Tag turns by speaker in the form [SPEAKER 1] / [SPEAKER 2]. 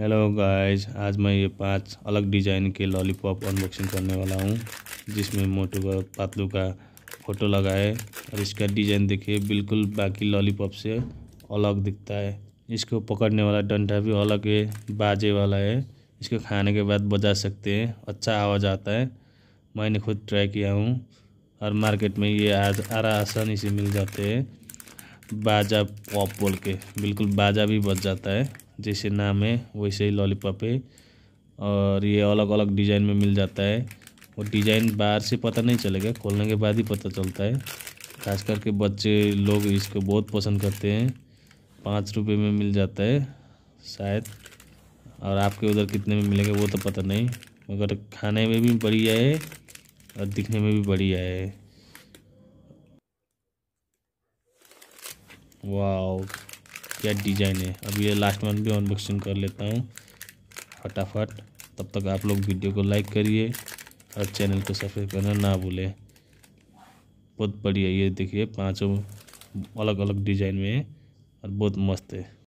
[SPEAKER 1] hello guys आज मैं ये पांच अलग डिज़ाइन के लॉलीपॉप अनबॉक्सिंग करने वाला हूँ जिसमें मोटू का पातलू का फ़ोटो लगा है और इसका डिज़ाइन देखिए बिल्कुल बाकी लॉलीपॉप से अलग दिखता है इसको पकड़ने वाला डंडा भी अलग है बाजे वाला है इसको खाने के बाद बजा सकते हैं अच्छा आवाज़ आता है मैंने खुद ट्राई किया हूँ और मार्केट में ये आज आरा आसानी से मिल जाते हैं बाजा पॉप बोल के बिल्कुल बाजा भी बच जाता है जैसे नाम है वैसे ही लॉलीपॉप है और ये अलग अलग डिज़ाइन में मिल जाता है वो डिज़ाइन बाहर से पता नहीं चलेगा खोलने के बाद ही पता चलता है खास करके बच्चे लोग इसको बहुत पसंद करते हैं पाँच रुपये में मिल जाता है शायद और आपके उधर कितने में मिलेगा वो तो पता नहीं मगर खाने में भी बढ़िया है और दिखने में भी बढ़िया है वाह क्या डिजाइन है अभी ये लास्ट वन भी अनबॉक्सिंग कर लेता हूँ फटाफट तब तक आप लोग वीडियो को लाइक करिए और चैनल को सब्सक्राइब करना ना भूलें बहुत बढ़िया ये देखिए पांचों अलग अलग डिज़ाइन में है और बहुत मस्त है